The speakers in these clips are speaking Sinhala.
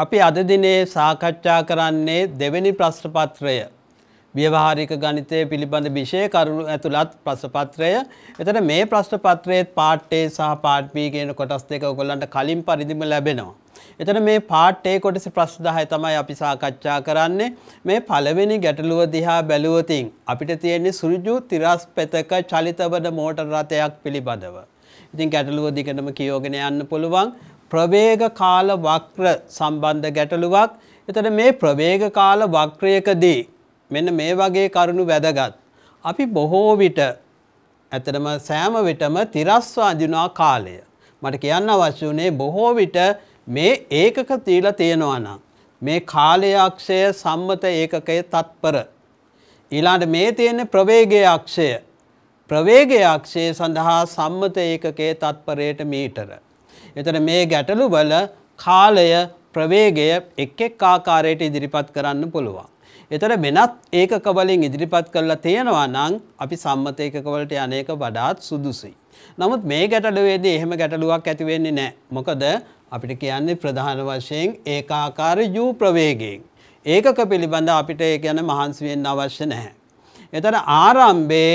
අපි අද දිනේ සාකච්ඡා කරන්නේ දෙවෙනි ප්‍රශ්නපත්‍රය. ව්‍යවහාරික ගණිතය පිළිබඳ විෂය කරුණු ඇතුළත් ප්‍රශ්නපත්‍රය. එතන මේ ප්‍රශ්නපත්‍රයේ පාට් A සහ පාට් B කියන කොටස් දෙක ඔයගොල්ලන්ට කලින් පරිදිම ලැබෙනවා. එතන මේ පාට් A කොටසේ ප්‍රශ්න 10 තමයි අපි සාකච්ඡා කරන්නේ. මේ පළවෙනි ගැටලුව දිහා බැලුවොතින් අපිට තියෙන්නේ සුරුජු තිරස් පෙතක චලිතවන මෝටර රථයක් පිළිබඳව. ඉතින් ගැටලුව දිගටම කියෝගෙන යන්න පුළුවන්. ප්‍රවේග කාල වක්‍ර සම්බන්ධ ගැටලුවක්. එතට මේ ප්‍රවේග කාල වක්‍රයකදී මෙන්න මේ වගේ කරුණු වැදගත්. අපි බොහෝ විට ඇතටම සෑම විටම තිරස්වා අඳිනා කාලය. මට කියන්න අවශ්‍ය වනේ බොහෝ විට මේ ඒකක තීල තියෙනවනම්. මේ කාලයක්ෂය සම්මත ඒකකය තත්පර. ඊලාට මේ තියෙන ප්‍රවේගය අක්ෂය. ප්‍රවේගය අක්ෂය සඳහා සම්මත ඒකකේ තත්පරයට මීටර. එතට මේ ගැටලු වල කාලය ප්‍රවේගය එක් එක් ආකාරයට ඉදිරිපත් කරන්න පුළුවන්. එතට වෙනත් ඒකවලින් ඉදිරිපත් කරලා තියෙනවා නං අපි සම්මත ඒකවලට යනක වඩාත් සුදුසි. නමුත් මේ ගැටලුවේදී එහෙම ගැටලුවක් ඇතිවෙන්නේ නෑ. මොකද අපිට කියන්නේ ප්‍රධාන වශයෙන් ඒකාකාර යූ ප්‍රවේගයෙන්. ඒකක පිළිබඳ අපිට ඒ ගැන මහන්සිවෙන් අවශ්‍ය නැහැ. එතට ආරම්භේ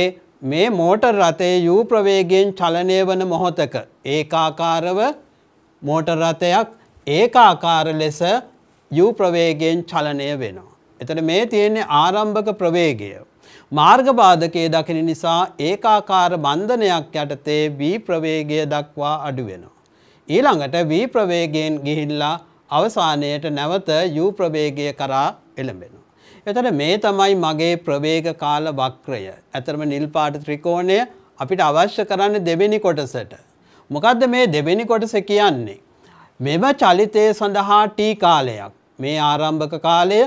මේ මෝටර් රතේ යූ ප්‍රවේගෙන් චලනය වන මොහොතක ඒකාකාරව මෝටර් රථයක් ඒකාකාර ලෙස යු ප්‍රවේගයෙන් චලනය වෙනවා. එතට මේ තියෙන්නේ ආරම්භක ප්‍රවේගය. මාර්ගබාධකයේ දකින නිසා ඒකාකාර බන්ධනයක් යටතේ වී ප්‍රවේගය දක්වා අඩුවෙනවා. ඊළඟට වී ප්‍රවේගයෙන් ගිහිල්ලා අවසානයට නැවත යු ප්‍රවේගය කරා එළඹෙනවා. එතට මේ තමයි මගේ ප්‍රවේග කාල වක්‍රය. ඇතරම නිල්පාට ත්‍රිකෝණය අපිට අවශ්‍ය කරන්න දෙවෙනි කොටසට. මොකක්ද මේ දෙවෙනි කොටස කියන්නේ. මෙම චලිතය සඳහා ටී කාලයක් මේ ආරම්භක කාලය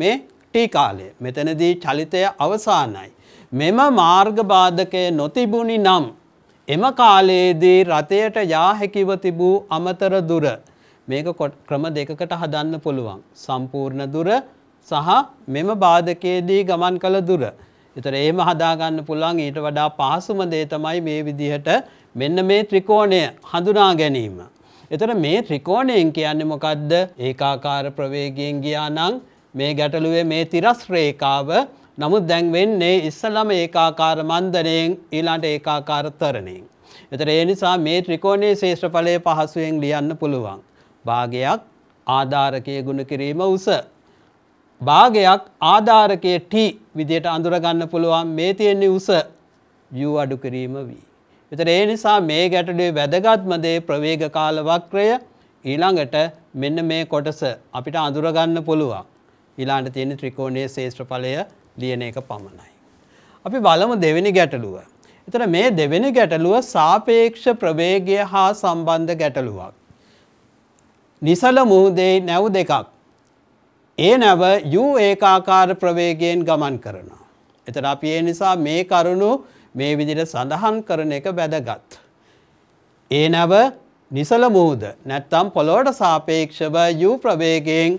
මේ ටී කාලය මෙතනදී චලිතය අවසානයි. මෙම මාර්ගබාධකය නොතිබුණි නම් එම කාලයේදී රථයට යාහැකිව තිබූ අමතර දුර මේක ක්‍රම දෙකකට හදන්න පුළුවන්. සම්පූර්ණ දුර සහ මෙම බාධකයේදී ගමන් කළ දුර. එතර ඒම හදාගන්න පුළුවන් ඊට වඩා පහසුම දේ තමයි මේ විදිහට මෙන්න මේ ත්‍රිකෝණය හඳුනා ගැනීම. එතට මේ ත්‍රිකෝණයෙන් කියන්නේ මොකක්ද ඒකාකාර ප්‍රවේගයෙන් ගියා නං මේ ගැටලුවේ මේ තිරස් රේකාව නමුත් දැන් වෙන්නේ ඉස්සලම ඒකාකාර මන්දනයෙන් ඊළාට ඒකාකාර තරණයෙන්. එතට ඒ නිසා මේ ත්‍රිකෝණයේ ශේෂ්‍රඵලය පහසුවෙන් ලියන්න පුළුවන්. භාගයක් ආධාරකය ගුණ කිරීම උස. භාගයක් ආධාරකය ටී විදියට අඳුරගන්න පුළුවන් මේ තියෙන්නේ උස යු අඩු කිරීම වී. විතර ඒ නිසා මේ ගැටඩේ වැදගත්මදේ ප්‍රවේග කාලවක්‍රය ඊළඟට මෙන්න මේ කොටස අපිට අඳුරගන්න පුළුවන්. ඊලාන්ට තියෙන ත්‍රිකෝණයේ ශේෂ්ත්‍රඵලය ලියන එක පමණයි. අපි බලමු දෙවෙනි ගැටලුව. එතන මේ දෙවෙනි ගැටලුව සාපේක්ෂ ප්‍රවේගය හා සම්බන්ධ ගැටලුවක්. නිසල මුහුදේ නැව් දෙකක්. ඒ නැව යු ඒකාකාර ප්‍රවේගයෙන් ගමන් කරනවා. එතට අපි ඒ නිසා මේ කරුණු මේ විදිට සඳහන් කරන එක වැදගත්. ඒ නැව නිසලමූද නැත්තම් පොලෝට සාපේක්ෂව යු ප්‍රවේගයෙන්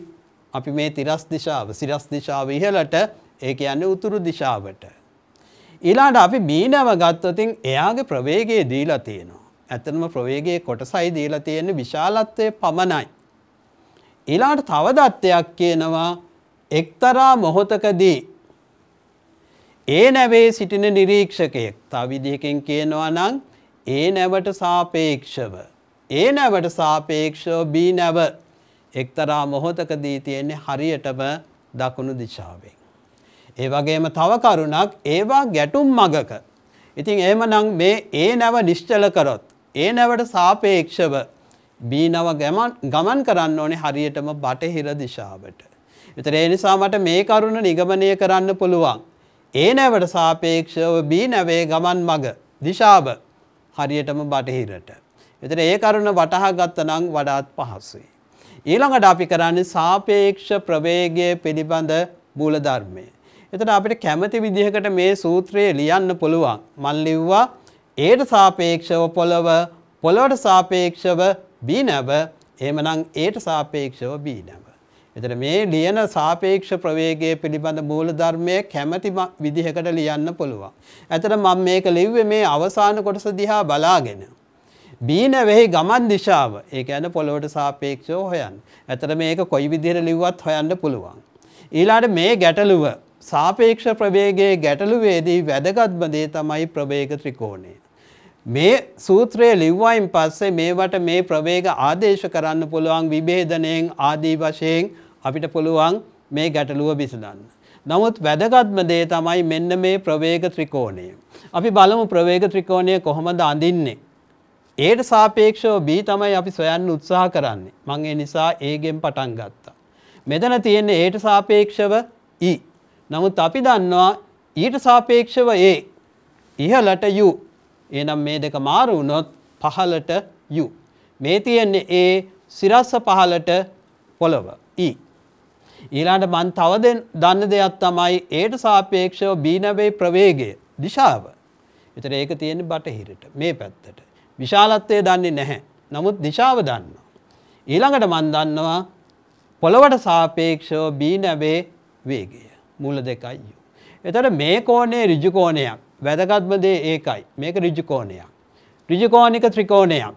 අපි මේ තිරස් දිශාව සිරස් දිශාව ඉහලට ඒක යන්න උතුරු දිශාවට. ඊලාට අපි බීනව ගත්තතින් එයාගේ ප්‍රවේගයේ දීලා තියෙනවා. ඇතනම ප්‍රවේගයේ කොටසයි දීලා තියෙන විශාලත්වය පමණයි. ඊලාට තවදත්වයක් කියනවා එක්තරා මොහොතකදී ඒ නැවේ සිටින නිරීක්ෂකයෙක් තවිදිහකින් කියනවා නං ඒ නැවට සාපේක්ෂව. ඒ නැවට සාපේක්ෂෝ බී නැව එක්තරා මොහොතකදී තියෙන්නේ හරියටම දකුණු දිශාවෙන්. ඒ වගේම තව කරුණක් ඒවා ගැටුම් මගක. ඉතින් එම නං මේ ඒ නැව නිශ්චල කරොත්. ඒ නැවට සාපේක්ෂව බීනව ගමන් කරන්න ඕනේ හරියටම බටහිර දිශාවට. එතර ඒ නිසා මට මේ කරුණ නිගමනය කරන්න පුළුවන්. ඒ නැවට සාපේක්ෂව බී නැවේ ගමන් මග දිශාව හරියටම බටහිරට. එතන ඒ කරුණ වටහා ගත්ත නම් වඩාත් පහසුයි. ඊළඟට අපි කරන්නේ සාපේක්ෂ ප්‍රවේගය පිළිබඳ මූලධර්මය. එතන අපිට කැමති විදිහකට මේ සූත්‍රය ලියන්න පුළුවන්. මන් ලිව්වා ඒට සාපේක්ෂව පොළව පොළොවට සාපේක්ෂව බීනැව එහෙමනම් ඒට සාපේක්ෂව බීනැව. එතට මේ ලියන සාපේක්ෂ ප්‍රවේගය පිළිබඳ මූල ධර්මය කැමැති විදිහකට ලියන්න පුළුවන්. ඇතට මම මේක ලිව්ව මේ අවසාන කොටස දිහා බලාගෙන. බීන වෙහි ගමන් දිශාව ඒ ඇන පොළොවට සාපේක්ෂෝ හොයන්. ඇතට මේක කොයි විදිහට ලිව්වත් හොයන්න පුළුවන්. ඊලාට මේ ගැටලුව සාපේක්ෂ ප්‍රවේගයේ ගැටලුවේදී වැදගත්මදේ තමයි ප්‍රවේග ත්‍රිකෝණය. මේ සූත්‍රයේ ලිව්වයින් පස්සේ මේවට මේ ප්‍රවේග ආදේශ කරන්න පුළුවන් විභේදනයෙන් ආදී වශයෙන් අපිට පුළුවන් මේ ගැටලුව විසඳන්න. නමුත් වැදගත්ම දේ තමයි මෙන්න මේ ප්‍රවේග ත්‍රිකෝණය. අපි බලමු ප්‍රවේග ත්‍රිකෝණය කොහොමද අඳින්නේ. ඒට සාපේක්ෂව B තමයි අපි සොයන්න උත්සාහ කරන්නේ. මං ඒ නිසා ඒගෙන් පටන් ගත්තා. මෙතන තියෙන්නේ ඒට සාපේක්ෂව E. නමුත් අපි දන්නවා ඊට e සාපේක්ෂව A. ඉහළට U. එහෙනම් මේ දෙක මාරු වුණොත් පහළට U. මේ තියෙන්නේ A සිරස්ස පහළට පොළව E. ඊළඟට මන් තව දන්න දෙයක් තමයි ඒට සාපේක්ෂව බීනබේ ප්‍රවේගය දිශාව. එතන ඒක තියෙන්නේ බටහිරට මේ පැත්තට. විශාලත්වය දන්නේ නැහැ. නමුත් දිශාව දන්නවා. ඊළඟට මන් දන්නවා පොළවට සාපේක්ෂව බීනබේ වේගය. මුල දෙකයි යු. එතට මේ කෝණය ඍජුකෝණයක්. වැදගත්ම දේ ඒකයි. මේක ඍජුකෝණයක්. ඍජුකෝණික ත්‍රිකෝණයක්.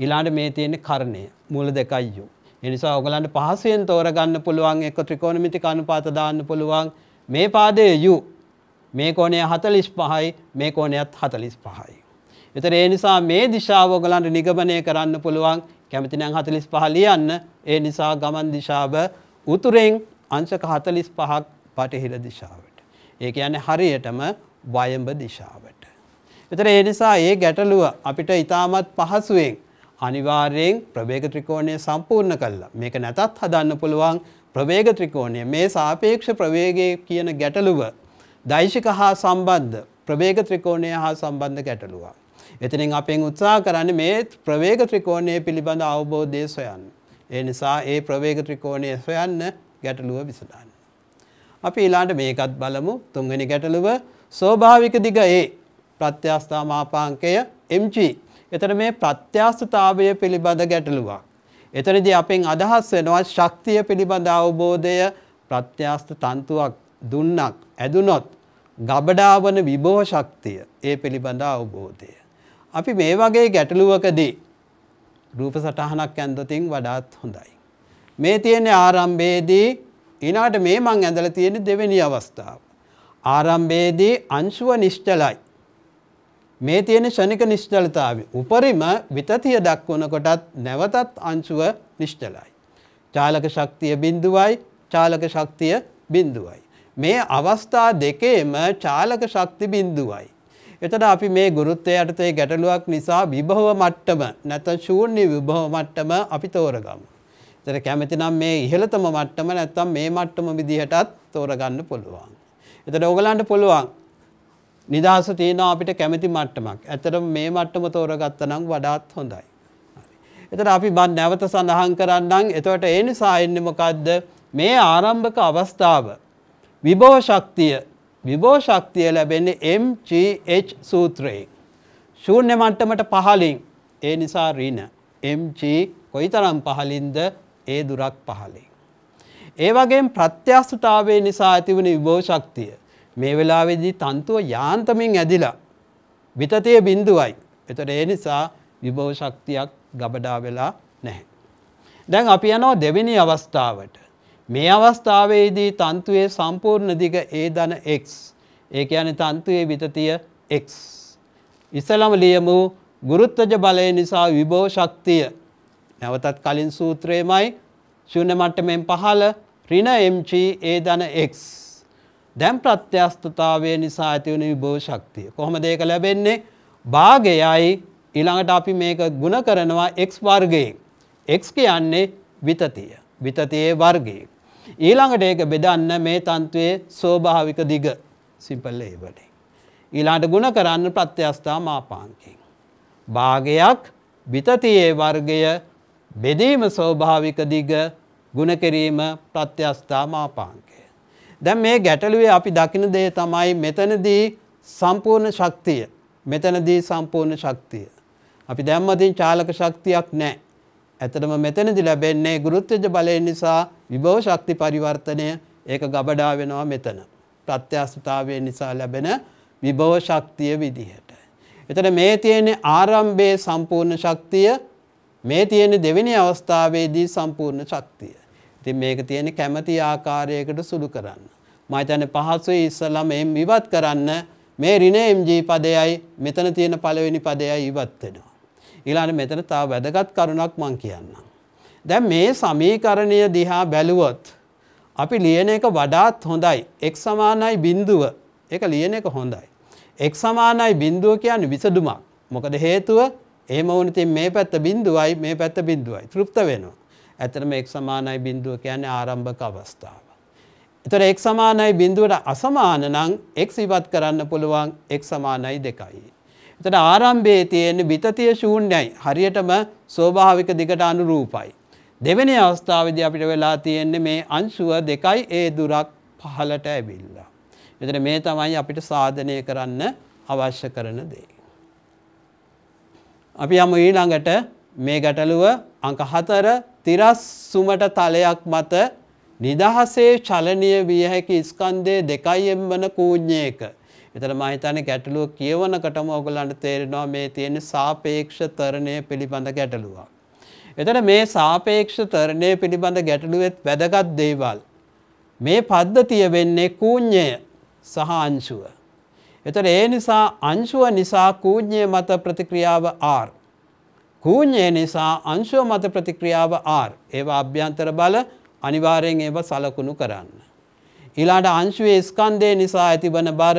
ඊළඟට මේ තියෙන්නේ කර්ණය. මුල දෙකයි යු. එනිසා ඔගලන්ට පහසුවෙන් තෝරගන්න පුළුවන් එක ත්‍රිකෝණමිති කනුපාත දාන්න පුළුවන් මේ පාදය යු මේ කෝණය හතලිස් පහයි මේ කෝණයත් හතලිස් පහයි. එතර ඒ නිසා මේ දිශාව ඔගලන්ට නිගමනය කරන්න පුළුවන් කැමතිනං හතලිස් පහ ලියන්න ඒ නිසා ගමන් දිශාව උතුරෙන් අංශක හතලිස් පහක් පටහිර දිශාවට. ඒක යන හරියටම වයඹ දිශාවට. එතර ඒ නිසා ඒ ගැටලුව අපිට ඉතාමත් පහසුවෙන් අනිවාර්යෙන් ප්‍රවේග ත්‍රිකෝණය සම්පූර්ණ කළා. මේක නැතත් හදන්න පුළුවන් ප්‍රවේග ත්‍රිකෝණය මේ සාපේක්ෂ ප්‍රවේගය කියන ගැටලුව දෛශික හා සම්බන්ධ ප්‍රවේග ත්‍රිකෝණය හා සම්බන්ධ ගැටලුවක්. එතනින් අපෙන් උත්සාහ කරන්නේ මේ ප්‍රවේග ත්‍රිකෝණය පිළිබඳ අවබෝධය සොයන්න. ඒ නිසා ඒ ප්‍රවේග ත්‍රිකෝණය සොයන්න ගැටලුව විසඳන්න. අපි ඊළඟට මේකත් බලමු තුන්වෙනි ගැටලුව ස්වාභාවික දිග A ප්‍රත්‍යස්ථා මාපාංකය mg එතන මේ ප්‍රත්‍යස්ථතාවය පිළිබඳ ගැටලුවක්. එතනදී අපෙන් අදහස් වෙනවා ශක්තිය පිළිබඳ අවබෝධය ප්‍රත්‍යස්ථ තන්තුවක් දුන්නක් ඇදුනොත් ගබඩාවන විභව ශක්තිය ඒ පිළිබඳ අවබෝධය. අපි මේ වගේ ගැටලුවකදී රූප සටහනක් ඇන්දතින් වඩාත් හොඳයි. මේ තියෙන ආරම්භයේදී ඊනාට මේ මං ඇඳලා තියෙන දෙවෙනි අවස්ථාව. ආරම්භයේදී අංශුව නිශ්චලයි. මේ තියෙන ෂණික නිශ්චලතාවය. උපරිම විතතිය දක්වනකොටත් නැවතත් අංශුව නිශ්චලයි. චාලක ශක්තිය බිඳුවයි චාලක ශක්තිය බිඳුවයි. මේ අවස්ථා දෙකේම චාලක ශක්ති බිඳුවයි. එතට අපි මේ ගුරුත්තය යටතේ ගැටලුවක් නිසා විභව මට්ටම නැත ශූන්‍ය විභව මට්ටම අපි තෝරගමු. තර කැමතිනම් මේ ඉහළතම මට්ටම නැත්තම් මේ මට්ටම විදිහටත් තෝරගන්න පුළුවන්. එතට ඔගලන්ට පුළුවන් නිදහස තියෙනවා අපිට කැමති මට්ටමක්. ඇත්තටම මේ මට්ටම තෝරගත්ත නම් වඩාත් හොඳයි. එතට අපි බන් නැවත සඳහන් කරන්නම් එතවට ඒ නිසා එන්නේ මොකක්ද මේ ආරම්භක අවස්ථාව විභෝශක්තිය විභෝශක්තිය ලැබෙන්නේ MGH සූත්‍රයේ. ශූන්‍ය මට්ටමට පහලින් ඒ නිසා රීන MG කොයි තරම් පහලින්ද ඒ දුරක් පහලින්. ඒ වගේ ප්‍රත්‍යස්ථතාවේ නිසා ඇතිවන විභෝශක්තිය මේ වෙලාවේදී තන්තුව යාන්තමින් ඇදිලා විතතය බිඳුවයි. එතට ඒ නිසා විභව ශක්තියක් ගබඩා වෙලා නැහැ. දැන් අපි යනෝ දෙවෙනි අවස්ථාවට. මේ අවස්ථාවේදී තන්තුවේ සම්පූර්ණ දිග ඒ දන X. ඒක යන තන්තුවේ විතතිය X. ඉස්සලම ලියමු ගුරුත්තජ බලය නිසා විභව ශක්තිය. නැවතත් කලින් සූත්‍රයමයි ශුන්න මට්ටමෙන් පහළ රින MG ඒ දන X. දැම් ප්‍රත්‍යස්ථතාවය නිසා ඇතිවන විභව ශක්තිය. කොහොම දෙක ලැබෙන්නේ භාගයයි ඊළඟට අපි මේක ගුණ කරනවා එක් වර්ගයෙන්. එක් කියන්නේ විතතිය. විතතියේ වර්ගයේ. ඊළඟට ඒක බෙදන්න මේ තන්ත්වයේ ස්වභාවික දිග සිම්පල් ඒබට. ඊළඟට ගුණ කරන්න ප්‍රත්‍යස්ථා මාපාංකෙන්. භාගයක් විතතියේ වර්ගය බෙදීම ස්වභාවික දිග ගුණ කිරීම ප්‍රත්‍යස්ථා මාපාංක. දැන් මේ ගැටලුවේ අපි දකින දේ තමයි මෙතනදී සම්පූර්ණ ශක්තිය. මෙතනදී සම්පූර්ණ ශක්තිය. අපි දැම්මතින් චාලක ශක්තියක් නෑ. ඇතටම මෙතනදි ලැබෙන්නේ ගුරුත්වජ බලය නිසා විභව ශක්ති පරිවර්තනය ඒක ගබඩා වෙනවා මෙතන. ප්‍රත්‍යස්ථතාවය නිසා ලැබෙන විභව ශක්තිය විදිහට. එතට මේ තියෙන ආරම්භයේ සම්පූර්ණ ශක්තිය මේ තියෙන දෙවෙනි අවස්ථාවේදී සම්පූර්ණ ශක්තිය. ඉතින් මේක තියෙන්නේ කැමැති ආකාරයකට සුදු කරන්න. මම හිතන්නේ පහසුයි ඉස්සලා මේන් ඉවත් කරන්න මේ ඍණ MG පදයයි මෙතන තියෙන පළවෙනි පදයයි ඉවත් වෙනවා. ඊළඟට මෙතන තව වැදගත් කරුණක් මම කියන්නම්. දැන් මේ සමීකරණය දිහා බැලුවොත් අපි ලියන එක වඩාත් හොඳයි. x සමානයි බිඳුව. ඒක ලියන එක හොඳයි. x සමානයි බිඳුව කියන්නේ විසඳුමක්. මොකද හේතුව එහෙම වුණ ඉතින් මේ පැත්ත බිඳුවයි මේ පැත්ත බිඳුවයි තෘප්ත වෙනවා. ඇතරම එක් සමානයි බිඳුව කියන්නේ ආරම්භක අවස්ථාව. එතර එක් සමානයි බිඳුවට අසමාන නම් එක් ඉවත් කරන්න පුළුවන් එක් සමානයි දෙකයි. එතට ආරම්භයේ තියෙන විතතිය ශූන්‍යයි හරියටම ස්වභාවික දිගට අනුරූපයි. දෙවැනි අවස්ථාවද අපිට වෙලා තියෙන්නේ මේ අංශුව දෙකයි ඒ දුරක් පහලට ඇවිල්ලා. එතට මේ තමයි අපිට සාධනය කරන්න අවශ්‍ය කරන දේ. අපි යම ඊළඟට මේ ගැටලුව අංක හතර තිරස් සුමට තලයක් මත නිදහසේ චලනය විය හැකි ස්කන්දේ දෙකයි එම් වන කූජ්ඥයක. එතර මහිතන ගැටලුව කියවනකටම ඔගලන්ට තේරෙනවා මේ තියෙන සාපේක්ෂ තරණය පිළිබඳ ගැටලුවක්. එතට මේ සාපේක්ෂ තරණය පිළිබඳ ගැටලුවෙත් වැදගත් දේවල්. මේ පද්ධතිය වෙන්නේ කූඥය සහ අංශුව. එතට ඒ නිසා අංශුව නිසා කූඥය මත ප්‍රතික්‍රියාව ආර්. කූඥය නිසා අංශුව මත ප්‍රතික්‍රියාව R ඒවා අභ්‍යන්තර බල අනිවාරයෙන් ඒව සලකුණු කරන්න. ඊලාට අංශුවේ ස්කන්දය නිසා ඇතිබන බර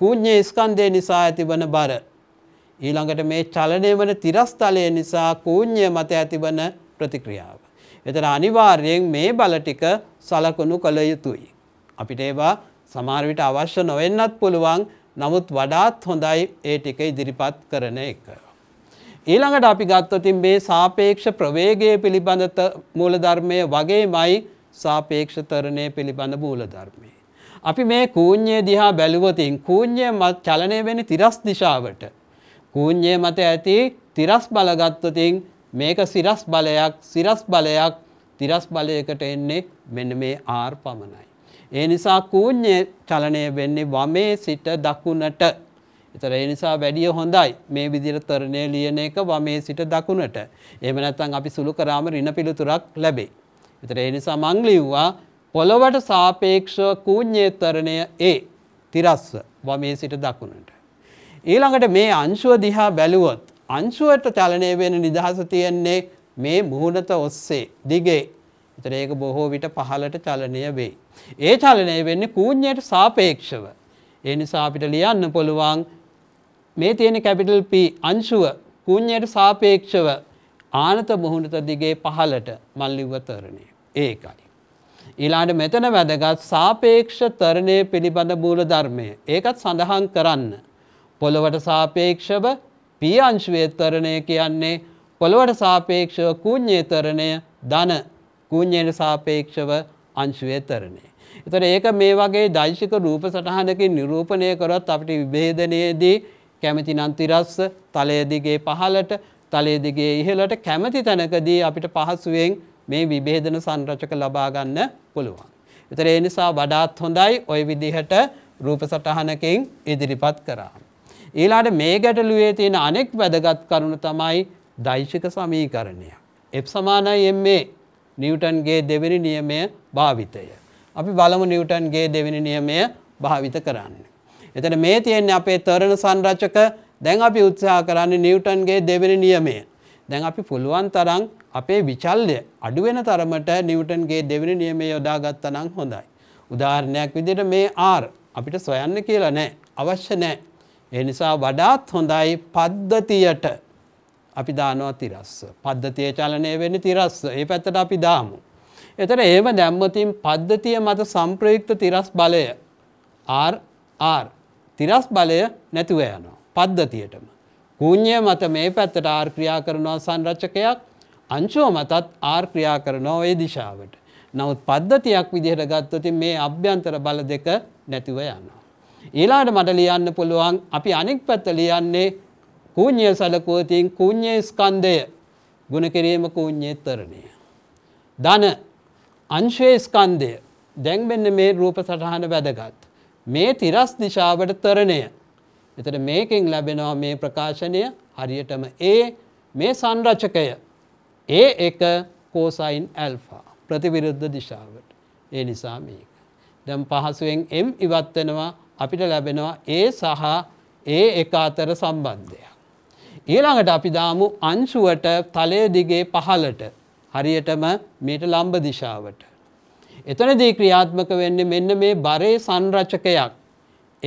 කූඥ ස්කන්දය නිසා ඇතිබන බර. ඊළඟට මේ චලනය වන තිරස්ථලය නිසා කූඥය මත ඇතිබන ප්‍රතික්‍රියාව. එතන අනිවාර්යෙන් මේ බලටික සලකුණු කළ යුතුයි. අපිට ඒවා සමාරවිට අවශ්‍ය නොවෙන්නත් පුළුවන් නමුත් වඩාත් හොඳයි ඒ ටික ඉදිරිපත් කරන එක. ඊළඟට අපි ගත්තොතින් මේ සාපේක්ෂ ප්‍රවේගය පිළිබඳ මූලධර්මය වගේමයි සාපේක්ෂතරණය පිළිබඳ මූලධර්මය. අපි මේ කූඤ්ඤය දිහා බැලුවොතින් කූඤ්ඤය මත චලනය වෙන්නේ තිරස් දිශාවට. කූඤ්ඤය මත ඇති තිරස් බල ගත්තොතින් මේක සිරස් බලයක් සිරස් බලයක් තිරස් බලයකට එන්නේ මෙන්න මේ r පමණයි. ඒ නිසා කූඤ්ඤය චලනය වෙන්නේ වමේ සිට දකුණට එතර ඒ නිසා වැඩිය හොඳයි මේ විදිහට තරණය ලියන එක වමේ සිට දකුණට. එහෙම නැත්නම් අපි සුළු කරාම ඍණ පිළිතුරක් ලැබේ. එතර ඒ නිසා මං ලිව්වා පොළවට සාපේක්ෂව කූඤ්ඤේ තරණය A තිරස්ව වමේ සිට දකුණට. ඊළඟට මේ අංශුව දිහා බැලුවොත් අංශුවට චලනය වෙන නිදහස තියෙන්නේ මේ මුහුණත ඔස්සේ දිගේ. එතන ඒක බොහෝ විට පහළට චලනය වෙයි. ඒ චලනය වෙන්නේ කූඤ්ඤයට සාපේක්ෂව. ඒ නිසා අපිට ලියන්න පුළුවන් මේ තියෙන කැපිටල් P අංශුව කුණ්‍යයට සාපේක්ෂව ආනත මුහුණත දිගේ පහලට මල්ලිව්ව තරණය. ඒකයි. ඊළාට මෙතන වැදගත් සාපේක්ෂ තරණය පිළිබඳ මූල ධර්මය. ඒකත් සඳහන් කරන්න. පොළොවට සාපේක්ෂව පිය අංශුවේ තරණය කියන්නේ පොළොවට සාපේක්ෂව කුණ්‍යයේ තරණය ධන කුණ්‍යයට සාපේක්ෂව අංශුවේ තරණය. එතකොට ඒක මේ වගේ දෛශික රූප සටහනකින් නිරූපණය කරොත් අපිට විභේදනයේදී කැමති නම් තිරස්ස තලය දිගේ පහළට තලය දිගේ ඉහළට කැමති තැනකදී අපිට පහසුවෙන් මේ විභේදන සංරචක ලබා ගන්න පුළුවන්. ඒතර ඒ නිසා වඩාත් හොඳයි ওই විදිහට රූප සටහනකින් ඉදිරිපත් කරා. ඊළඟට මේ ගැටලුවේ තියෙන අනෙක් වැදගත් කරුණ තමයි දෛශික සමීකරණය. F සමානයි ma නිව්ටන්ගේ දෙවෙනි නියමය භාවිතය. අපි බලමු නිව්ටන්ගේ දෙවෙනි නියමය භාවිත කරන්න. එතට මේ තියෙන්නේ අපේ තරණ සංරච්චක දැන් අපි උත්සාහ කරන්නේ නිවටන්ගේ දෙවෙනි නියමය. දැන් අපි පුළුවන් තරම් අපේ විචල්ය අඩුවෙන තරමට නිවටන්ගේ දෙවෙනි නියමේ යොදාගත්ත නම් හොඳයි. උදාහරණයක් විදිට මේ ආර් අපිට සොයන්න කියලා නෑ අවශ්‍ය නෑ. ඒ නිසා වඩාත් හොඳයි පද්ධතියට අපි දානවා තිරස්ස. පද්ධතිය චලනය වෙන තිරස්ස ඒ පැත්තට අපි දාමු. එතට ඒව දැම්මතින් පද්ධතිය මත සම්ප්‍රයුක්ත තිරස් බලය. ආර් ආර් තිරස් බලය නැතිව යනවා. පද්ධතියටම. කූඥය මත මේ පැත්තට ආර් ක්‍රියා කරනවා සංරච්චකයක් අංශුව මතත් ආර් ක්‍රියා කරනවා ඔය දිශාවට. නමුත් පද්ධතියක් විදිහට ගත්තොතින් මේ අභ්‍යන්තර බල දෙක නැතිව යනවා. ඊළාට මට ලියන්න පුළුවන් අපි අනෙක් පැත්ත ලියන්නේ කූඥය සලකුවතින් කූඥය ස්කන්දය ගුණ කිරීම කූඥේත්තරණය. ධන අංශයේ ස්කන්දය දැන් මෙන්න මේ රූප සටහන වැදගත්. මේ තිරස් දිශාවට තරණය. එතට මේකින් ලැබෙනවා මේ ප්‍රකාශනය හරියටම ඒ මේ සංරචකය. ඒ එක කෝසයින් ඇල්ෆා ප්‍රතිවිරුද්ධ දිශාවට. ඒ නිසා මේක. දැම් පහසුවෙන් එම් ඉවත්වෙනවා අපිට ලැබෙනවා ඒ සහ ඒ එක අතර සම්බන්ධයක්. ඊළඟට අපි දාමු අංශුවට තලය දිගේ පහලට හරියටම මේට ලම්බ දිශාවට. එතනදී ක්‍රියාත්මක වෙන්නේ මෙන්න මේ බරේ සංරචකයක්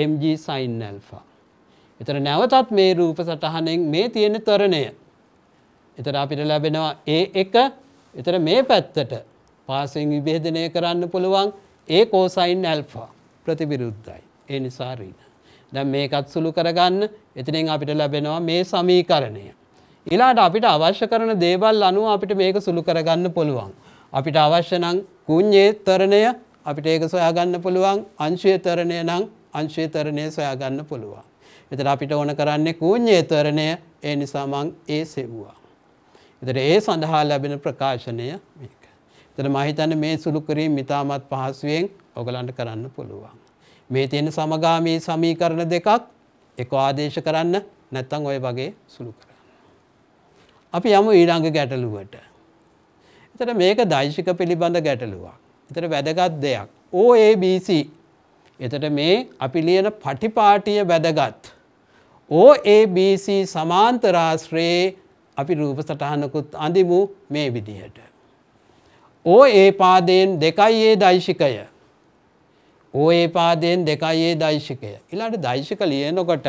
MG සයින් ඇල්ෆා. එතන නැවතත් මේ රූප සටහනෙන් මේ තියෙන තරණය. එතන අපිට ලැබෙනවා ඒ එක එතන මේ පැත්තට පාසෙන් විභේදනය කරන්න පුළුවන් ඒ කෝසයින් ඇල්ෆා ප්‍රතිවිරුද්ධයි. ඒ නිසා රීන. දැන් මේකත් සුළු කරගන්න එතනින් අපිට ලැබෙනවා මේ සමීකරණය. ඊළාට අපිට අවශ්‍ය කරන දේවල් අනුව අපිට මේක සුළු කරගන්න පුළුවන්. අපිට අවශ්‍ය නම් කුණ්්‍යයේ තරණය අපිට ඒක සොයාගන්න පුළුවන් අංශය තරණය නම් අංශය තරණය සොයාගන්න පුළුවන්. එතට අපිට ඕන කරන්නේ කුණ්්‍යයේ තරණය ඒ නිසාමං ඒ සෙව්වා. එතට ඒ සඳහා ලැබෙන ප්‍රකාශනය මේක. එතට මහිතන මේ සුළුකරීම් ඉතාමත් පහසුවෙන් ඔගලන්ට කරන්න පුළුවන්. මේ තියෙන සමගාමී සමීකරණ දෙකක් එක ආදේශ කරන්න නැත්තං ඔය වගේ සුළු කරන්න. අපි යමු ඊළඟ ගැටලුවට. එතට මේක දංශික පිළිබඳ ගැටලුවක්. එතට වැදගත් දෙයක්. OABC එතට මේ අපි ලියන පටිපාටිය වැදගත්. OABC සමාන්තරාශ්‍රයේ අපි රූප සටහනකුත් අඳිමු මේ විදිහට. ඕ ඒ පාදයෙන් දෙකයි ඒ දයිශිකය. ඕ ඒ පාදයෙන් දෙකයි ඒ දයිශිකය. ඉලාට දයිශික ලියනොකොට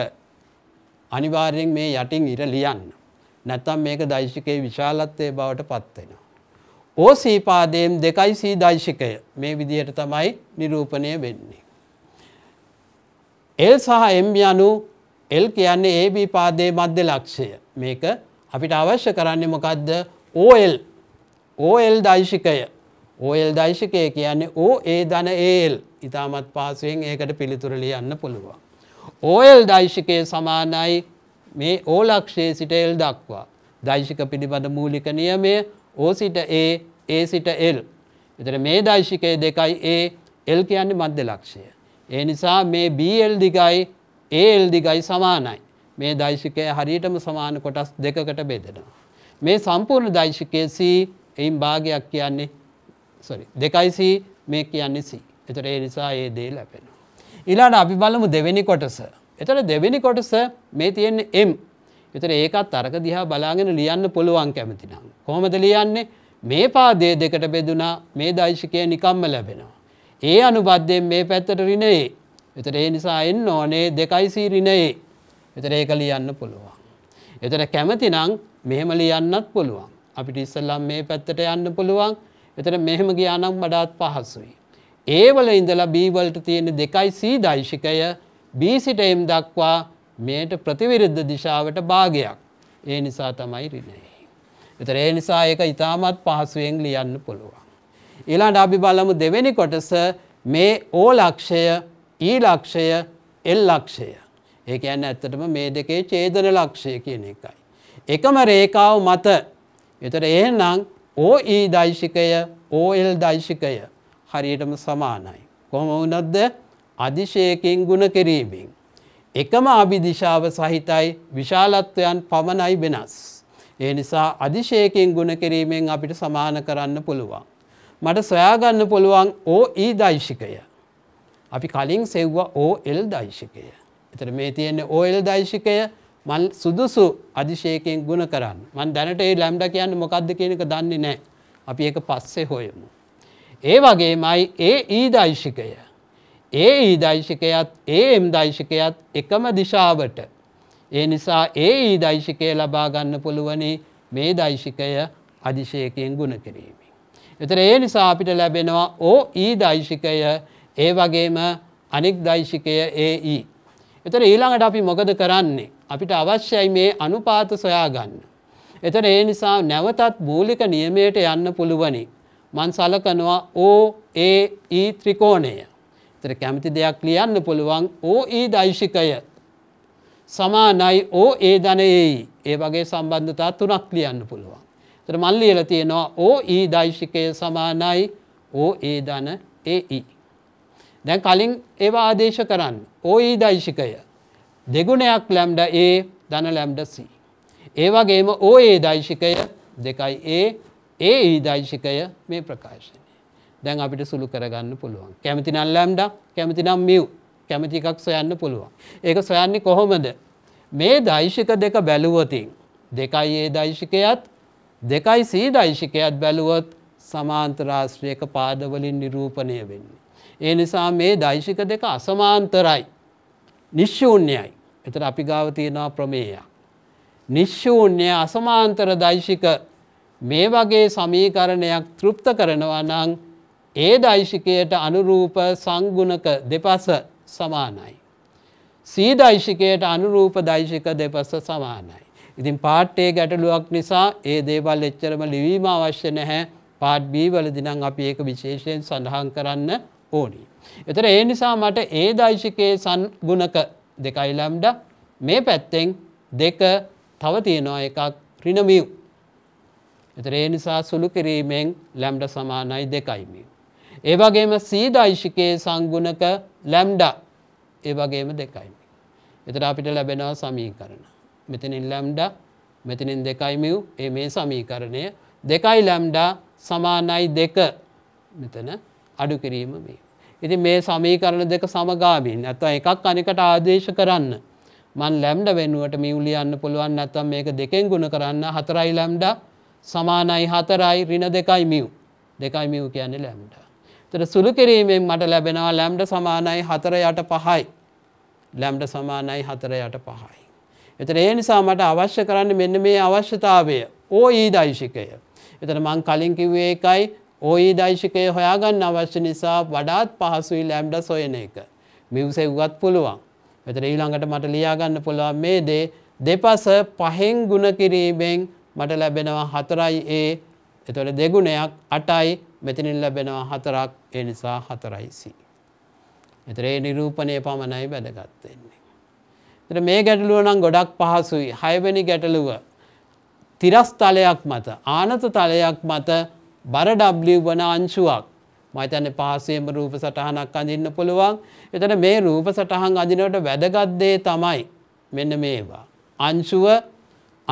අනිවාර්යෙන් මේ යටින් ඉර ලියන්න. නැත්තම් මේක දයිශිකයේ විශාලත්වය බවට පත්වෙනවා. ඕසීපාදයෙන් දෙකයි සීදයිශිකය මේ විදියට තමයි නිරූපණය වෙන්නේ. එල් සහ එම්බි අනු එල් කියන්නේ ඒබ පාදය මධ්‍ය ලක්ෂය මේක අපිට අවශ්‍ය කරන්නේ මොකක්ද ඕල් ඕල් දයිශිකය ඕල් දයිශිකය කියන්නේ ඕ ඒ දන ඒල් ඉතාමත් පාසුවෙන් ඒකට පිළිතුරලි යන්න පුළුවන්. ඕල් දයිශිකය සමානයි මේ ඕලක්ෂයේ සිට එල් දක්වා දයිශික පිළිබඳ මූලික නියමේ ඕ සිට ඒ ඒ සිට එල්. එතට මේ දයිශිකය දෙකයි ඒ එල් කියන්නේ මධ්‍ය ලක්ෂය. ඒ නිසා මේ බල් දිගයි ඒල් දිගයි සමානයි. මේ දයිශිකය හරියටම සමාන කොටස් දෙකකට බෙදෙනවා. මේ සම්පූර්ණ දයිශිකය සී එයින් භාගයක් කියන්නේ සොරි දෙකයිසී මේ කියන්නේ සී. එතට ඒ නිසා ඒ දේ ලැපෙනවා. ඉලාට අපි බලමු දෙවෙනි කොටස. එතට දෙවෙනි කොටස මේ තියෙන්නේ එම් එතර ඒකත් අරක දිහා බලාගෙන ලියන්න පුළුවන් කැමතිනම්. කොහොමද ලියන්නේ මේ පාදේ දෙකට බෙදුනා මේ දයිශකය නිකම්ම ලැබෙනවා. ඒ අනුබද්ධයෙන් මේ පැත්තට රිනයේ. එතට ඒ නිසා එන්න ඕනේ දෙකයිසී රිනයේ. එතර ඒක ලියන්න පුළුවන්. එතට කැමතිනං මෙහෙම ලියන්නත් පුළුවන්. අපිට ඉස්සල්ලම් මේ පැත්තට යන්න පුළුවන් එතට මෙහෙම ගියානම් වඩාත් පහසුයි. ඒවල ඉඳලා බීවලට තියෙන දෙකයි සී දයිශිකය බීසිටම් දක්වා මෙයට ප්‍රතිවිරුද්ධ දිශාවට භාගයක් ඒ නිසා තමයි රිනෙහි. එතර ඒ නිසා ඒක ඉතාමත් පහසුවෙන් ලියන්න පුළුවන්. ඊලාට අපි බලමු දෙවෙනි කොටස මේ ඕ ලක්ෂය ඊ e ලක්ෂය එල් ලක්ෂය ඒක ඇන්න ඇත්තටම මේ දෙකේ චේදන ලක්ෂය කියන එකයි. එකම රේකාව මත එතට එහෙනම් ඕ ඊ e දයිශිකය ඕල් දයිශිකය හරියටම සමානයි. කොහොම වනොත්ද අධිශයකින් ගුණ කිරීමෙන්. එකම අභිදිශාව සහිතයි විශාලත්වයන් පමණයි වෙනස්. ඒ නිසා අධිශයකින් ගුණ කිරීමෙන් අපිට සමාන කරන්න පුළුවන්. මට සොයාගන්න පුළුවන් ඕ ඒ e දයිශිකය. අපි කලින් සෙව්ව ඕ එල් දයිශිකය. එතට මේ තියෙන්නේ ඕල් දයිශිකය මල් සුදුසු අධිශයකෙන් ගුණ කරන්න මන් දැනට ඒ ලැම්ඩ කියන්න මොකක්ද කියනක දන්නේ නෑ අපි ඒ පස්සේ හොයමු. ඒ වගේමයි ඒ ඊ e දයිශිකය ඒ ඊදයිශිකයත් ඒ එම් දයිශිකයත් එකම දිශාවට. ඒ නිසා ඒ ඊදයිශිකය ලබාගන්න පුළුවනි මේ දයිශිකය අධිශයකයෙන් ගුණ කිරීමි. එතර ඒ නිසා අපිට ලැබෙනවා ඕ ඊ දයිශිකය ඒ වගේම අනික් දයිශිකය ඒ ඊ. එතර ඊළඟට අපි මොකද කරන්නේ. අපිට අවශ්‍යයි මේ අනුපාත සොයාගන්න. එතන ඒ නිසා නැවතත් මූලික නියමයට යන්න පුළුවනි. මන් සලකනවා ඕ ඒ ඊ ත්‍රිකෝණය. විස්තර කැමති දෙයක් ලියන්න පුළුවන් ඕ ඒ දයිශිකය සමානයි ඕ ඒ ධනයෙයි ඒ වගේ සම්බන්ධතා තුනක් ලියන්න පුළුවන්. තර මල්ලියල තියෙනවා ඕ ඒ දයිශිකය සමානයි ඕ ඒ ධන ඒ ඊ. දැන් කලින් ඒවා ආදේශ කරන්න ඕයි දයිශිකය දෙගුණයක් ලැම්ඩ ඒ දන ලැම්ඩ සී. ඒවගේම ඕ ඒ දයිශිකය දෙකයි ඒ ඒ ඒ දයිශිකය මේ ප්‍රකාශය. දැන් අපිට සුළු කරගන්න පුළුවන්. කැමති නල්ලම්ඩක් කැමති නම් මියව් කැමති එකක් සොයන්න පුළුවන්. ඒක සොයන්නේ කොහොමද. මේ දයිශික දෙක බැලුවතින්. දෙකයි ඒ දයිශිකයත් දෙකයි සී දයිශිකයත් බැලුවොත් සමාන්තරාශ්‍රයක පාදවලින් නිරූපණය වෙන්නේ. ඒ නිසා මේ දයිශික දෙක අසමාන්තරයි. නිශ්ෂූන්‍යයි. එතට අපි ගාව තියෙනවා ප්‍රමේයක්. නිශ්ෂූන්‍ය අසමාන්තර දයිශික මේ වගේ සමීකරණයක් තෘප්ත කරනවා නං ඒ දෛශිකයට අනුරූප සංගුණක දෙපස සමානයි. සීදෛශිකයට අනුරූප දෛශික දෙපස සමානයි. ඉතින් පාට්ටේ ගැටලුවක් නිසා ඒ දේවල් එච්චරම ලිවීම අවශ්‍ය නැහැ පාට් බීවලදිනම් අපි ඒක විශේෂයෙන් සඳහන් කරන්න ඕනි. එතර ඒ නිසා මට ඒ දෛශිකයේ සංගුණක දෙකයිලම්ඩ මේ පැත්තෙන් දෙක තව තියෙනවා එකක් රිනමියව්. එතර ඒ නිසා සුළු කිරීමෙන් ලැම්ඩ සමානයි දෙකයිමියු. ඒවගේම සීදයිශිකයේ සංගුණක ලැම්ඩා ඒවගේම දෙකයි. එතට අපිට ලැබෙනවා සමීකරණ. මෙතනින් ලැම්ඩා මෙතනින් දෙකයිමිව් ඒ මේ සමීකරණය දෙකයි ලැම්ඩා සමානයි දෙක මෙතන අඩු කිරීම මේ. ඉති මේ සමීකරණ දෙක සමගාමීන් ඇත්ව එකක් අනිකට ආදේශ කරන්න. මන් ලැම්ඩ වෙනුවට මියවලියන්න පුළුවන් ඇත්තම් මේක දෙකෙන් ගුණ කරන්න හතරයි ලැම්ඩ සමානයි හතරයි රින දෙකයි මියව් දෙකයි මියව් කියන්නේ ලැම්ඩ. තර සුළු කිරීමෙන් මට ලැබෙනවා ලැම්ඩ සමානයි හතරයට පහයි. ලැම්ඩ සමානයි හතරයට පහයි. එතට ඒ නිසා මට අවශ්‍ය කරන්න මෙන්න මේ අවශ්‍යතාවය ඕඊ දයිශිකය. එතට මං කලින් කිව්වේ එකයි ඕයි දයිශිකය හොයාගන්න අවශ්‍ය නිසා වඩාත් පහසුයි ලැම්ඩ සොයන එක. මිවසේ වුවත් පුළුවන්. එතට ඊළඟට මට ලියාගන්න පුළුවන් මේ දේ දෙපස පහෙන් ගුණ කිරීමෙන් මට ලැබෙනවා හතරයි ඒ එතොට දෙගුණයක් අටයි මෙතනින් ලැබෙනවා හතරක් ඒ නිසා හතරයිසි. එතරේ නිරූපණය පමණයි වැදගත්වෙන්නේ. එට මේ ගැටලුව නම් ගොඩක් පහසුයි හයවැනි ගැටලුව තිරස් තලයක් මත ආනත තලයක් මත බර ඩබ්ලි වන අංශුවක් මතන පහසේම රූප සටහනක් අඳන්න පුළුවන් එතට මේ රූප සටහන් අදිනට වැදගත්දේ තමයි මෙන්න මේවා. අංශුව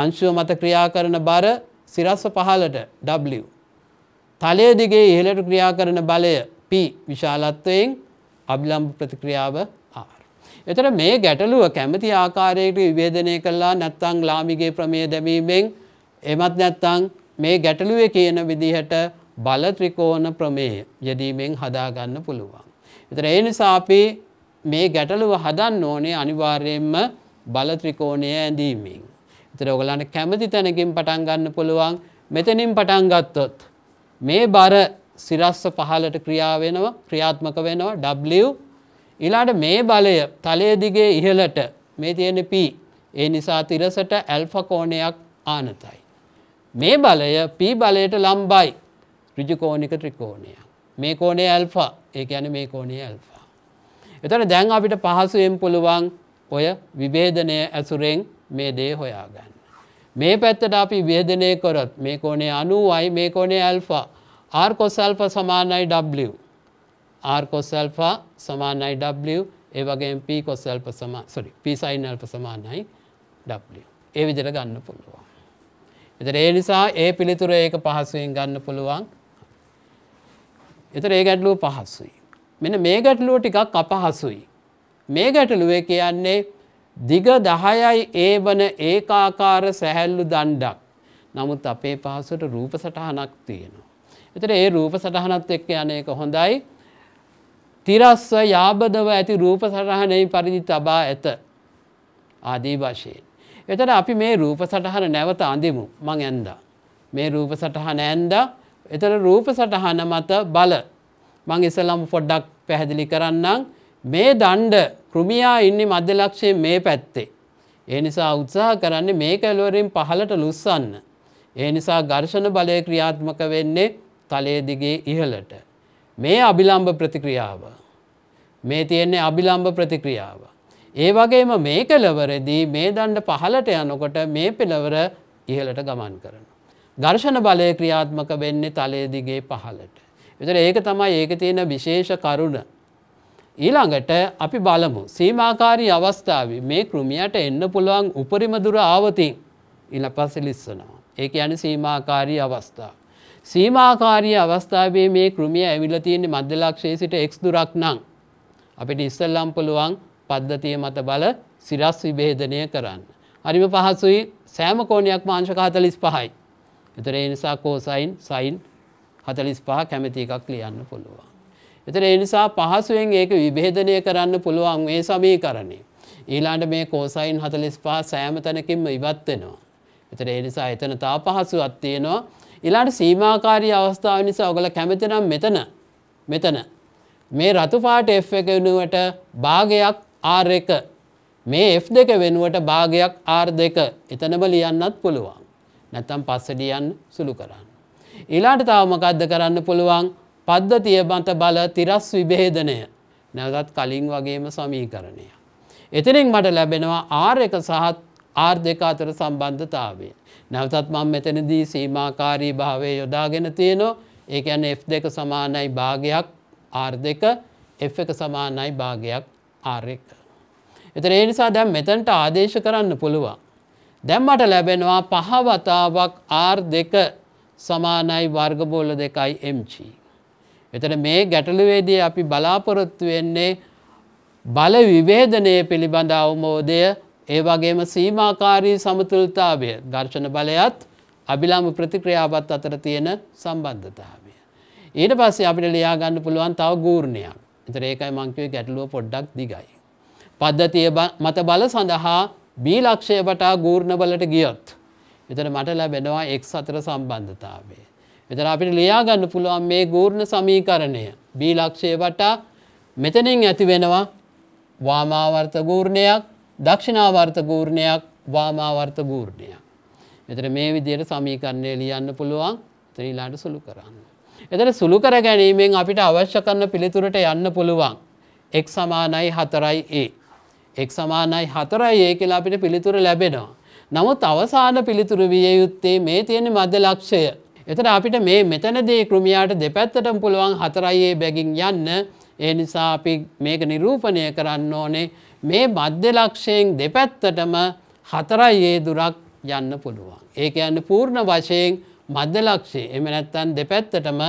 අංශුව මත ක්‍රියා කරන බර සිරස්ස පහලට W. තලයදිගේ ඉහලට ක්‍රියා කරන බලය P විශාලත්වයෙන් අභිලම්භ ප්‍රතික්‍රියාව R. එතට මේ ගැටලුව කැමති ආකාරයට විවේදනය කළා නැත්තං ලාමිගේ ප්‍රමේ දැමීමෙන් එමත් නැත්තං මේ ගැටලුවේ කියන විදිහට බල ත්‍රිකෝණ ප්‍රමේ යෙදීමෙන් හදාගන්න පුළුවන්. එතර ඒ නිසා අපි මේ ගැටලුව හදන්න ඕනේ අනිවාර්යෙන්ම බල ත්‍රිකෝණය ඇඳීමෙන්. එතර ඔගලන්න කැමති තැනකින් පටන් ගන්න පුළුවන් මෙතනින් පටන් ගත්තොත්. මේ බර සිරස්ස පහලට ක්‍රියා වෙනවා ක්‍රියාත්මක වෙනවා W ඊළාට මේ බලය තලය දිගේ ඉහළට මේ තියෙන P ඒ නිසා තිරසට ඇල්ෆා කෝණයක් ආනතයි මේ බලය P බලයට ලම්බයි ඍජු කෝණික ත්‍රිකෝණයක් මේ කෝණය ඇල්ෆා ඒ කියන්නේ මේ කෝණය ඇල්ෆා එතන දැන් අපිට පහසුවෙන් පුළුවන් ඔය විභේදනය ඇසුරෙන් මේ දේ හොයාගන්න මේ පැත්තට අපි වියදනය කොරොත් මේ කෝනේ අනුවයි මේ කෝනේ ඇල්ෆා ආර්කොසල්ප සමානයි W ආර්කොසල්ෆා සමානයි W ඒ වගේ P කොසල්ප සමාසොරි පිසයිනල්ප සමානයි W ඒ විදිර ගන්න පුළුවන් එතට ඒ නිසා ඒ පිළිතුර ඒක පහසුවෙන් ගන්න පුළුවන් එතට ඒ ගැටලුව පහසුයි මෙන මේ ගැටලුව ටිකක් අපහසුයි මේ ගැටලුවේ කියන්නේ දිග දහයයි ඒවන ඒකාකාර සැහැල්ලු දණ්ඩක්. නමුත් අපේ පහසුට රූප සටහනක් තියෙනවා. එතට ඒ රූප සටහනත් එක්ක යනක හොඳයි. තිරස්ව යාබදව ඇති රූප සටහනෙහි පරිදි තබා ඇත ආදී වශයෙන්. එතට අපි මේ රූප සටහන නැවත අඳිමු මං ඇන්ද. මේ රූප සටහන ඇන්ද එතට රූප සටහන මත බල මං ඉසලම් පොඩ්ඩක් පැහැදිලි කරන්නම් මේ දණ්ඩ කෘමියා ඉන්නේ මධ්‍යලක්ෂයේ මේ පැත්තේ. ඒ නිසා උත්සාහ කරන්නේ මේ කැලවරින් පහලට ලුස්සන්න. ඒ නිසා ඝර්ෂණ බලය ක්‍රියාත්මක වෙන්නේ තලයේ දිගේ ඉහළට. මේ අභිලම්භ ප්‍රතික්‍රියාව. මේ තියෙන්නේ අභිලම්භ ප්‍රතික්‍රියාව. ඒ වගේම මේ කෙලවරදී මේ දණ්ඩ පහලට යනකොට මේ පෙළවර ඉහළට ගමන් කරනවා. ඝර්ෂණ බලය ක්‍රියාත්මක වෙන්නේ තලයේ දිගේ පහලට. ඒතර ඒක තමයි ඒක තියෙන විශේෂ කරුණ. ඊළඟට අපි බලමු සීමාකාරී අවස්ථාව මේ කෘමියට එන්න පුළුවන් උපරිම දුර ආවතින් ඉල පස ලිස්සනවා. ඒක යන සීමාකාරී අවස්ථා. සීමාකාරී අවස්ථාවේ මේ කෘමිය ඇවිලතියන්නේ මධ්‍යලක්ෂයේ සිට එක් දුරක් නං. අපිට ඉස්සල්ලම් පුළුවන් පද්ධතිය මත බල සිරස් විභේදනය කරන්න. හරිම පහසුයි සෑම කෝණයක් මාංශක හතලිස් පහයි. එතර ඒ නිසා කෝසයින් සයින් හතලිස් පහ කැමති එකක් ලියන්න පුළුවන්. එතට එනිසා පහසුවෙන් ඒක විභේදනය කරන්න පුළුවන් ඒ සමීකරණය. ඊලාන්ට මේ කෝසයින් හතලිස් පා සෑම තැනකින්ම ඉවත්වෙනවා. එතට එනිසා එතන තා පහසුවත් තියෙනවා. ඉලාට සීමාකාරී අවස්ථාව නිසා ඔගල කැමතිනම් මෙතන මෙතන. මේ රතුපාට F එක වෙනුවට භාගයක් R එක මේ F දෙක වෙනුවට භාගයක් R දෙක එතනම ලියන්නත් පුළුවන්. නැත්තම් පස්සට ලියන්න සුළු කරන්න. ඊළාට තව මොකද්ද කරන්න පුළුවන්? පද්ධතිය බන්ත බල තිරස් විභේදනය නැගත් කලින් වගේම සමීකරණය. එතනින් මට ලැබෙනවා ආර්යක සහත් ආර් දෙක අතර සම්බන්ධතාවය. නැවතත් මං මෙතනදී සීමාකාරී භාවය යොදාගෙන තියෙනවා ඒකැන F දෙක සමානයි භාගයක් ආර් දෙක F එක සමානයි භාගයක් ආරෙක. එතර ඒ නිසා දැම් මෙතැන්ට ආදේශ කරන්න පුළුවන්. දැම්මට ලැබෙනවා පහවතාවක් ආර් දෙක සමානයි වර්ගබෝල දෙකයි එම්චී. එතට මේ ගැටලුවේදී අපි බලාපොරොත්තු වෙන්නේ බල විවේදනය පිළිබඳ අවමෝදය ඒ වගේම සීමාකාරී සමතුල්තාවය දර්ශන බලයත් අභිලාම ප්‍රතික්‍රියාවත් අතර තියෙන සම්බන්ධතාවය. ඊට පස්සේ අපිට ලියාගන්න පුළුවන් තව ගූර්ණයක් එතර ඒකයි මංකවේ ගැටලුව පොඩ්ඩක් දිගයි. පද්ධතිය මත බල සඳහා බීලක්ෂය වටා ගූර්ණබලට ගියොත්. එතන මට ලැබෙනවා එක් අතර සම්බන්ධතාවේ. එතර අපිට ලියාගන්න පුළුවන් මේ ගූර්ණ සමීකරණය. බීලක්ෂය වටා මෙතනින් ඇතිවෙනවා වාමාවර්ථ ගූර්ණයක් දක්ෂිනාවර්ථ ගූර්ණයක් වාමාවර්ථ ගූර්ණයක්. එතර මේ විදියට සමීකරණය ලියන්න පුළුවන් ත්‍රීලාට සුළු කරන්න. එතර සුළු කර ගැනීමෙන් අපිට අවශ්‍ය කරන පිළිතුරට යන්න පුළුවන්. එක් සමානයි හතරයි ඒ. එක් සමානයි හතරයි ඒ කියලා අපිට පිළිතුර ලැබෙනවා. නමුත් අවසාන පිළිතුරු විය යුත්තේ මේ තියෙන මධ්‍ය ලක්ෂය එතට අපිට මේ මෙතැනදී කෘමියාට දෙපැත්තටම් පුළුවන් හතරයියේ බැගින් යන්න ඒ නිසා අපි මේක නිරූපණය කරන්න ඕනේ මේ බද්ධ ලක්ෂයෙන් දෙපැත්තටම හතරයියේ දුරක් යන්න පුළුවන්. ඒක යන්න පූර්ණ වශයෙන් මධ්‍ය ලක්ෂේ එම නැත්තන් දෙපැත්තටම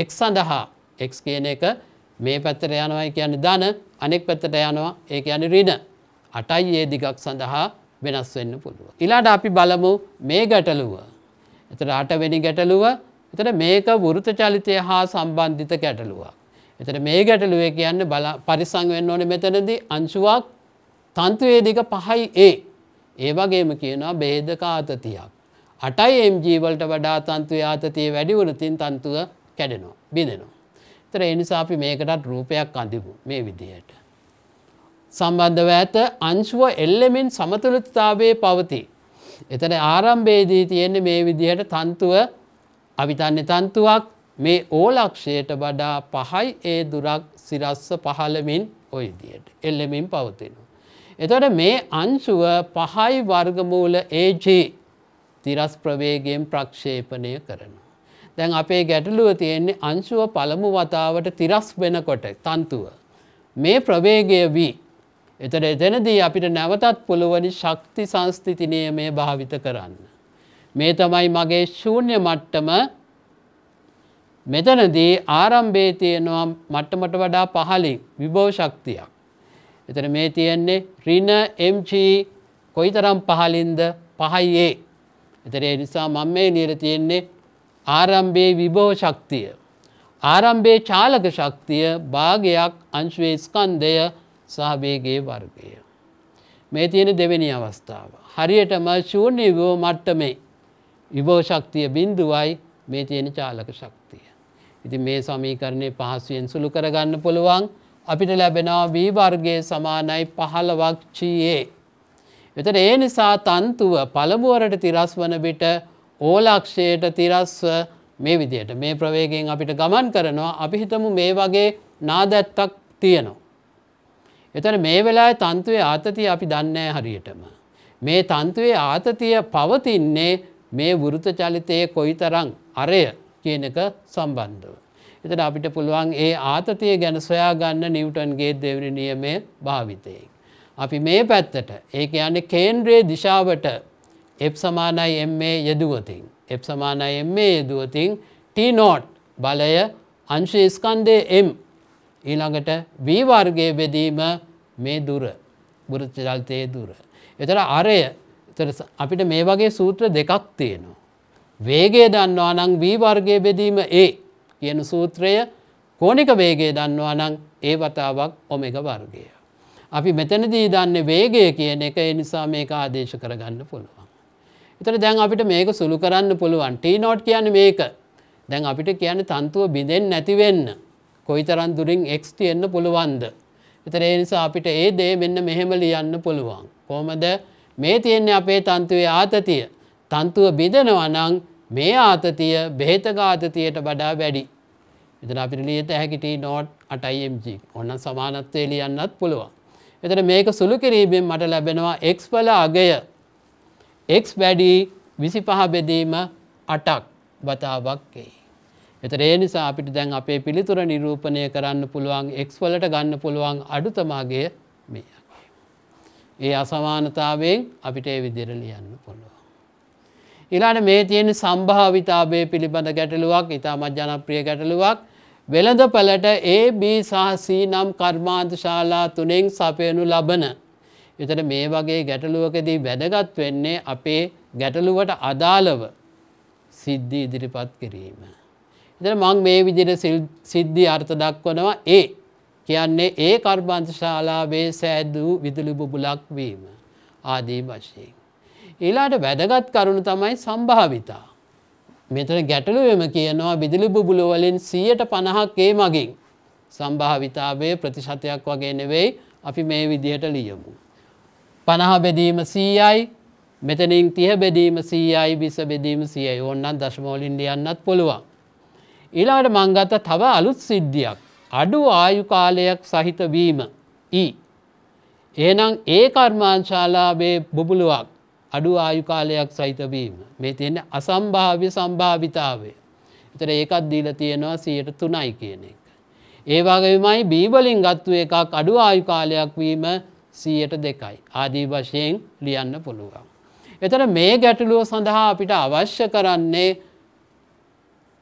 එක් සඳහා එක් කියන එක මේ පැත්තට යනවයි කියන්න ධන අනෙක් පැත්තට යනවා ඒ යන රින අටයි ඒ දිගක් සඳහා වෙනස් වෙන්න පුළුව. ඉලාට අපි බලමු මේ ගැටලුව එතට අටවෙනි ගැටලුව එතට මේක වෘත චලිතය හා සම්බන්ධිත ගැටලුවක්. එතට මේ ගැටලුව කියන්න බල පරිසං වෙන්න ඕන මෙතනද අංශුවක් තන්ත්‍රවේදික පහයි ඒ. ඒ වගේම කියනවා බේදක ආතතියක්. අටයි එම් ජීවලට වඩා තන්තුව ආතතිය වැඩි වනතින් තන්තුව කැඩෙනවා බිඳෙනවා. තර එනිසාපි මේකටත් රූපයක් අඳිපු මේ විදියට. සම්බන්ධව ඇත අංශුව එල්ලෙමින් සමතුළතාවේ පවතිී. එතන ආරම්භේදී තියෙන්නේ මේ විදිහට තන්තුව අවිතන්න තන්තුවක් මේ ඕලක්ෂයට වඩා පහයි ඒ දුරක් සිරස්ස පහළමින් ඔයිදියට එල්ලමින් පවතිනු. එතොට මේ අංශුව පහයි වර්ගමූල ඒජී තිරස් ප්‍රවේගයෙන් ප්‍රක්ෂේපනය කරනවා. දැන් අපේ ගැටලුව තියෙන්නේ අංශුව පළමු වතාවට තිරස් වෙනකොට තන්තුව. මේ ප්‍රවේගය වී එතට එතනදී අපිට නැවතත් පුළුවනි ශක්ති සංස්තිතිනය මේ භාවිත කරන්න. මේ තමයි මගේ ශූන්‍ය මට්ටම මෙතනදී ආරම්භේ තියෙනවා මට්ටමට වඩා පහලින් විභෝ ශක්තියක්. එතන මේ තියෙන්නේ රින එම්චි කොයිතරම් පහලින්ද පහයියේ. එතරේ නිසා මං මේ නිර තියෙන්නේ ආරම්භේ විභෝ ශක්තිය. ආරම්භේ චාලක ශක්තිය භාගයක් අංශුවේ ස්කන්දය සහභේගේ වර්ගය. මේ තියෙන දෙවෙනි අවස්ථාව. හරියටම ශූන්‍ය විභෝ මට්ටමේ විභෝශක්තිය බින්දුවයි මේ තියෙන චාලක ශක්තිය. ඉති මේ සමීකරණය පහසුවෙන් සුළු කරගන්න පුළුවන් අපිට ලැබෙනවා වී වර්ගය සමානයි පහළවක්චියයේ. එතට ඒ නිසා තන්තුව පළමුුවරට තිරස් වන විට ඕලක්ෂයට තිරස්ව මේ විදියට මේ ප්‍රවේගෙන් අපිට ගමන් කරනවා අපිහිතමු මේ වගේ නාදැත්තක් තියෙනවා. එතන මේ වෙලා තන්තුවේ ආතතිය අපි දන්නෑ හරියටම. මේ තන්තුවේ ආතතිය පවතින්නේ මේ වෘත චලිතයේ කොයි තරං අරය කියන එක සම්බන්ධව. එතට අපිට පුළුවන් ඒ ආතතිය ගැන සොයා ගන්න නිවටන්ගේ දෙවනි නියමය භාවිතයෙන්. අපි මේ පැත්තට ඒක යන්න කේන්ද්‍රයේ දිශාවට එප් සමානයි එම් මේ යෙදුවතින්. එප් සමානයි එම් මේ යෙදුවතින් ටීනෝට් බලය අංශ ස්කන්දය එම් ඊළඟට වීවර්ගේ බෙදීම මේ දුර බුරුචජල්තයේ දුර. එතට අරය අපිට මේ වගේ සූත්‍ර දෙකක් තියෙනවා. වේගේ දන්නවා නං වීවර්ගය බෙදීම ඒ කියන සූත්‍රය කෝනික වේගේ දන්නවා නං ඒ වතාවක් ඔමෙක වර්ගය. අපි මෙතැනදී දන්න වේගය කියන එක නිසා මේක ආදේශ කරගන්න පුළුවන්. එතට දැන් අපිට මේක සුළු කරන්න පුළුවන් ටී නෝට් කියන්න මේක දැන් අපිට කියන්න තන්තුව බිඳෙන් නැතිවෙන්න කොයිතරන් දුරින් එක්ස්ට එන්න පුළුවන්ද. එතර ඒ නිසා අපිට ඒ දේ මෙන්න මෙහෙම ලියන්න පුළුවන්. කොහොමද මේ තියෙන්නේ අපේ තන්තුවේ ආතතිය. තන්තුව බිඳනවා නම් මේ ආතතිය බෙහෙතක ආතතියට වඩා වැඩි. එතන අපිට ලියත හැකිට නෝට් 8IMG. ඔන්න සමානත්වය ලියන්නත් පුළුවන්. එතන මේක සුළු කිරීමෙන් මට ලැබෙනවා x වල අගය x වැඩි 25 බෙදීම 8ක් වතාවක් එයි. එතර ඒ නිසා අපිට දැන් අපේ පිළිතුර නිරූපණය කරන්න පුළුවන් එක්ස් වලට ගන්න පුළුවන් අඩුතමාගේ මේ. ඒ අසමානතාවෙන් අපිට ඒ විදිර ලියන්න පුළුවන්. ඉලාට මේ තියෙන සම්භාවිතාබය පිළිබඳ ගැටලුවක් ඉතාමත් ජනප්‍රිය ගැටලුවක් වෙළඳ පලට ඒ බී සහසී නම් කර්මාන්ත ශාලා තුනෙන් සපයනු ලබන. එතට මේ වගේ ගැටලුවකදී වැදගත් වෙන්නේ අපේ ගැටලුවට අදාළව සිද්ධි ඉදිරිපත් කිරීම. එතන මං මේ විදිහට සිද්ධි අර්ථ දක්වනවා ඒ කියන්නේ ඒ කර්මාන්ත ශාලාවේ සෑදූ විදුලි බුබුලක් වීම ආදී වශයෙන්. ඊළාට වැදගත් කරුණු තමයි සම්භාවිතා. මෙතන ගැටලුවම කියනවා විදුලි බුබුල වලින් 150ක් ඒ මගින් සම්භාවිතාවේ ප්‍රතිශතයක් වගේ නෙවෙයි අපි මේ විදිහට ලියමු. 50 බෙදීම 100යි මෙතනින් 30 බෙදීම 100යි 20 බෙදීම 100යි ඕනනම් දශම වලින් ලියන්නත් පුළුවන්. ඊළඟට මංගත තව අලුත් සිද්ධියක් අඩු ආයුකාලයක් සහිත වීම ඊ. ඒනම් ඒ කර්මාංශාලාබේ බොබුලුවක් අඩු ආයුකාලයක් සහිතවීම මේ තියෙන අසම්භාව්‍ය සම්භාවිතාවය එතර ඒකත් දීල තියෙනවා සියයට තුනයි කියන එක. ඒවාගේමයි බීවලින් ගත්තු එකක් අඩු ආයුකාලයක් වීම සීයට දෙකයි ආදී වශයෙන් ලියන්න පුළුවන්. එතන මේ ගැටලුව සඳහා අපිට අවශ්‍ය කරන්නේ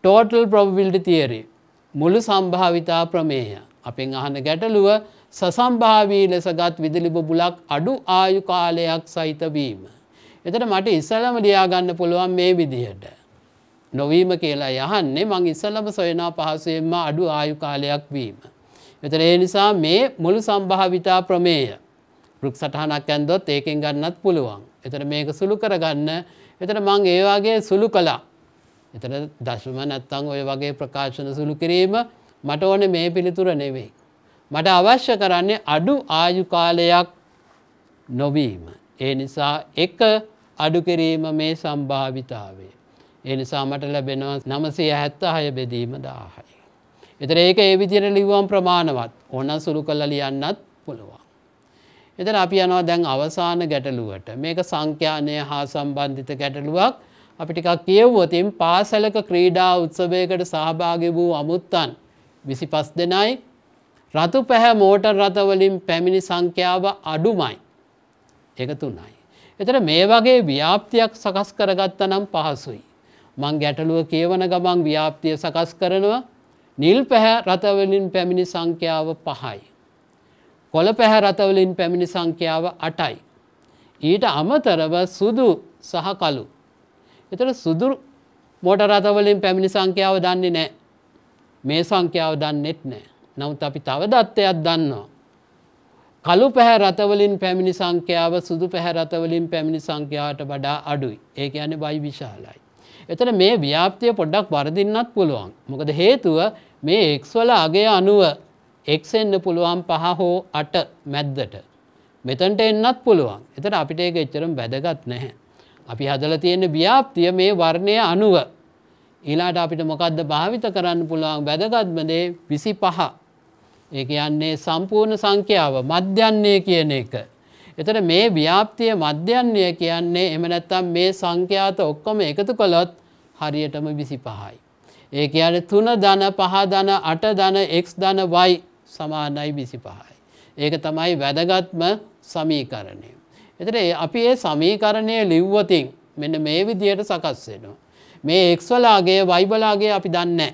ටෝටල් ප්‍රොබිල්ඩි තියරි මුළු සම්භාවිතා ප්‍රමේය අපෙන් අහන ගැටලුව සසම්භාවී ලෙස ගත් විදිලි බොබුලක් අඩු ආයු කාලයක් සහිතවීම. එතට මට ඉස්සලම ලියාගන්න පුළුවන් මේ විදිහට. නොවීම කියලා යහන්නේ මං ඉස්සලම සොයනා පහසුවෙන්ම අඩු ආයු කාලයක් වීම. එතට ඒ නිසා මේ මුළු සම්භාවිතා ප්‍රමේය ෘක් සටහනක් ඇන්දොත් ඒකෙන් ගන්නත් පුළුවන්. එතට මේක සුළු කරගන්න එතට මං ඒවාගේ සුළු කලා එතන දශම නැත්තං ඔය වගේ ප්‍රකාශන සුළු කිරීම මට ඕන මේ පිළිතුර නෙවෙයි. මට අවශ්‍ය කරන්නේ අඩු ආයුකාලයක් නොවීම. ඒ නිසා එක අඩුකිරීම මේ සම්භාවිතාවේ. ඒ නිසා මට ලැබෙනවා නමසය හැත්ත හය බෙදීම දාහයි. එතර ඒක ඒ විදිර ලිවුවම් ප්‍රමාණවත් ඕන සුළු කල්ල ලියන්නත් පුළුවන්. එතර අපි යනවා දැන් අවසාන ගැටලුවට මේක සංඛ්‍යානය හා සම්බන්ධිත ගැටලුවක් අපි ටිකක් කියව්වොතින් පාසලක ක්‍රීඩා උත්සවයකට සහභාගි වූ අමුත්තන් විසි පස් දෙනයි රතු පැහැ මෝටර් රථවලින් පැමිණි සංඛ්‍යාව අඩුමයි එක තුනයි. එතට මේ වගේ ව්‍යාප්තියක් සකස් කරගත්ත නම් පහසුයි. මං ගැටලුව කියවන ගමන් ව්‍යාප්තිය සකස් කරනවා නිල් පැහැ රථවලින් පැමිණි සංඛ්‍යාව පහයි. කොළ පැහැ රථවලින් පැමිණි සංඛ්‍යාව අටයි. ඊට අමතරව සුදු සහ කලු එතට සුදුර මෝටරතවලින් පැමිණි සංඛ්‍යාව දන්නේ නෑ. මේ සංඛ්‍යාව දන්නෙත් නෑ. නමුත් අපි තව දත්තයක් දන්නවා. කළු පැහැ රතවලින් පැමිණි සංඛ්‍යාව සුදු පැහැ රතවලින් පැමිණි සංඛ්‍යාවට වඩා අඩුයි. ඒක යන්නේ බයි විශාලයි. එතන මේ ව්‍යාප්තිය පොඩ්ඩක් වරදින්නත් පුළුවන්. මොකද හේතුව මේ එක්ස් වල අගේ අනුව එක්ස් එන්න පුළුවන් පහ හෝ අට මැද්දට. මෙතනට එන්නත් පුළුවන්. එතන අපිට ඒක එච්චරම වැදගත් නැහැ. අපි හදල තියෙන ව්‍යාප්තිය මේ වර්ණය අනුව. ඊලාට අපිට මොකක්ද භාවිත කරන්න පුළුවන් වැදගත්මදේ විසි පහ. ඒක යන්නේ සම්පූර්ණ සංඛ්‍යාව මධ්‍යන්නේ කියන එක. එතට මේ ව්‍යාප්තිය මධ්‍යන්නේ කියන්නේ එමනැත්තම් මේ සංඛ්‍යාත ඔක්කොම එකතු කළොත් හරියටම විසි පහයි. ඒ අන තුන දන පහ දන අට දන එක් දන වයි සමානයි විසි පහයි. ඒක තමයි වැදගත්ම සමීකරණය. එතට අපි ඒ සමීකරණය ලිව්වතින් මෙන්න මේ විදියට සකස්වෙනවා. මේ එක්ස්වලාගේ වයිබලාගේ අපි දන්නේ.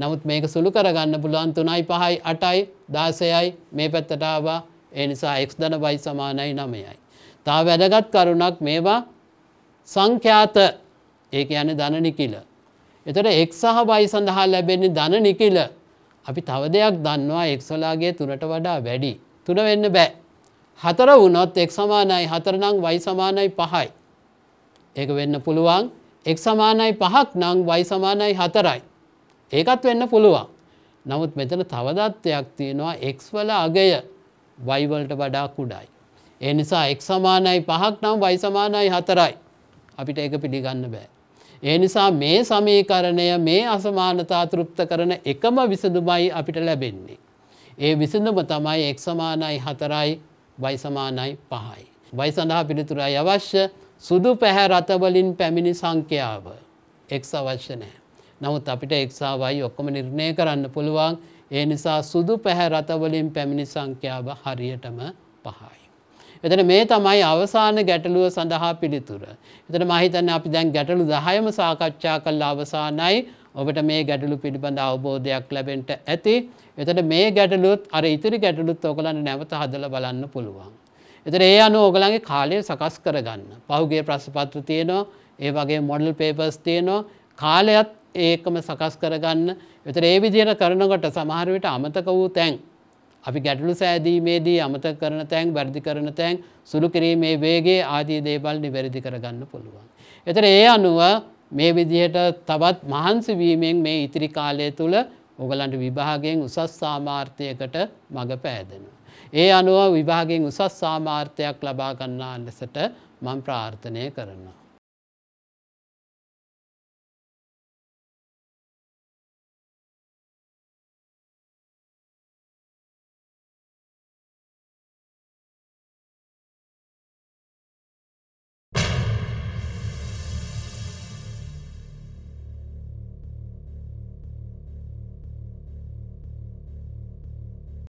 නමුත් මේක සුළු කරගන්න පුළුවන් තුනයි පහයි අටයි දාසයයි මේ පැත්තටාවා ඒ නිසා එක් දන වයි සමානයි නමයයි. තා වැදගත් කරුණක් මේවා සංඛ්‍යාත ඒක යන දන නිකිල. එතට එක් සහ වයි සඳහා ලැබෙන්නේ දන නිකිල අපි තව දෙයක් දන්නවා එක්සලාගේ තුනට වඩා වැඩි තුන වෙන්න බෑ හතර වුණොත් එක් සමානයි හතරනං වයි සමානයි පහයි. ඒක වෙන්න පුළුවන් එක් සමානයි පහක් නං වයි සමානයි හතරයි. ඒකත් වෙන්න පුළුවන්. නමුත් මෙතන තවදත්වයක් තියෙනවා එක්වල අගය වයිවලට වඩා කුඩයි. ඒ නිසා එක් සමානයි පහක් නම් වයි සමානයි හතරයි. අපිට ඒක පිළිගන්න බෑ. ඒ නිසා මේ සමීකරණය මේ අසමානතා තෘප්ත කරන එකම විසඳුමයි අපිට ලැබෙන්නේ. ඒ විසඳම තමයි එක් සමානයි හතරයි වයිසමානයි පහයි. වයි සඳහා පිළිතුරයි අවශ්‍ය සුදු පැහැ රථවලින් පැමිණි සංඛ්‍යාව එක්ස අවශ්‍ය නෑ. නමුත් අපිට එක්සාවයි ඔක්කොම නිර්ණය කරන්න පුළුවන් ඒ නිසා සුදු පැහැ රථවලින් පැමිණි සංඛ්‍යාව හරියටම පහයි. එතන මේ තමයි අවසාන ගැටලුව සඳහා පිළිතුර. එතන මහිතන්න අපි දැන් ගැටලු දහයම සාකච්ඡා කල් අවසානයි ඔබට මේ ගැටලු පිළිබඳ අවබෝධයක් ලැබෙන්ට ඇති එතට මේ ගැටලුත් අර ඉතිරි ගැටලුත් ඕකලන්න නැවත හදල බලන්න පුළුවන්. එතට ඒ අනු ඕගලන්ගේ කාලය සකස් කරගන්න. පහුගේ ප්‍රශ්පත්තු තියනවා ඒ වගේ මොඩල් පේපස් තියනවා කාලයත් ඒකම සකස් කරගන්න එතට ඒ විදියට කරනකොට සමහරවිට අමතක වූ තැන්. අපි ගැටලු සෑදීමේදී අමත කරන තැන් වැරදි කරන තැන් සුළු කිරීමේ වේගේ ආදී දේවල් නිවැරදි කරගන්න පුළුවන්. එතට ඒ අනුව මේ විදිහට තවත් මහන්සිවීමෙන් මේ ඉතිරි කාලය තුළ ඔගලන්ට විභාගෙන් උසස් සාමාර්ථයකට මඟ පෑදෙනවා. ඒ අනුව විභාගෙන් උසස් සාමාර්ථයක් ලබා ගන්නා ලෙසට මං ප්‍රාර්ථනය කරනවා.